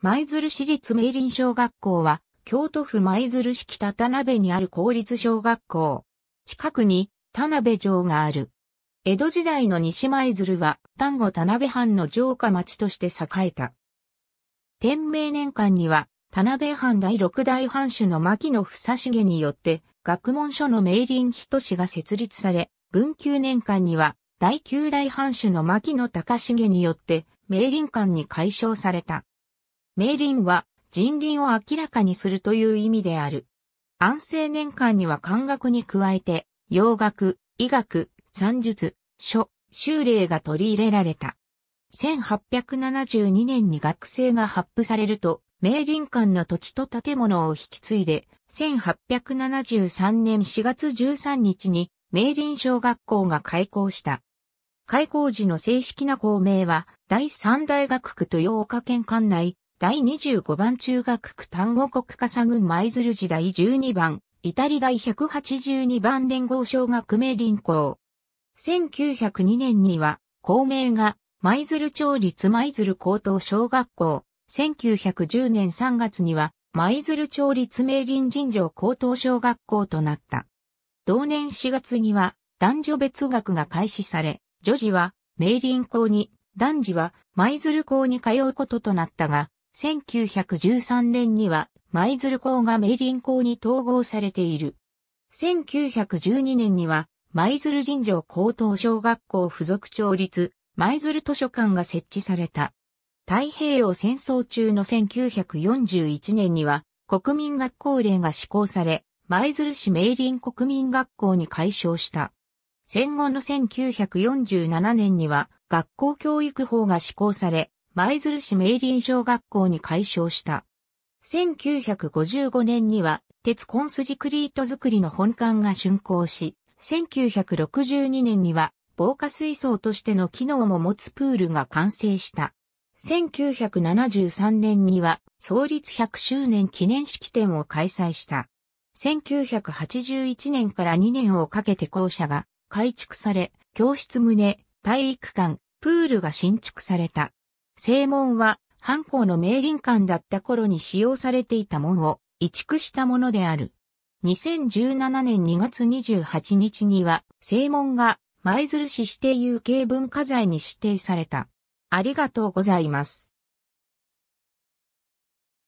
舞鶴市立明林小学校は、京都府舞鶴市北田辺にある公立小学校。近くに田辺城がある。江戸時代の西舞鶴は、丹後田辺藩の城下町として栄えた。天明年間には、田辺藩第六代藩主の牧野房重によって、学問所の明林等市が設立され、文久年間には、第九代藩主の牧野隆重によって、明林館に改称された。明林は人林を明らかにするという意味である。安政年間には漢学に加えて、洋学、医学、算術、書、修例が取り入れられた。1872年に学生が発布されると、明林館の土地と建物を引き継いで、1873年4月13日に明林小学校が開校した。開校時の正式な校名は、第三大学区豊岡県管内、第25番中学区単語国家佐群舞鶴時代12番、イタリ第182番連合小学名林校。1902年には、校名が、舞鶴町立舞鶴高等小学校。1910年3月には、舞鶴町立名林尋常高等小学校となった。同年4月には、男女別学が開始され、女児は、名林校に、男児は舞鶴校に通うこととなったが、1913年には舞鶴港が明林港に統合されている。1912年には舞鶴神常高等小学校附属町立舞鶴図書館が設置された。太平洋戦争中の1941年には国民学校令が施行され、舞鶴市明林国民学校に改称した。戦後の1947年には学校教育法が施行され、舞鶴市明林小学校に改称した。1955年には、鉄コンスジクリート作りの本館が竣工し、1962年には、防火水槽としての機能も持つプールが完成した。1973年には創立100周年記念式典を開催した。1981年から2年をかけて校舎が改築され、教室棟、体育館、プールが新築された。正門は、藩校の名林館だった頃に使用されていた門を移築したものである。2017年2月28日には、正門が舞鶴市指定有形文化財に指定された。ありがとうございます。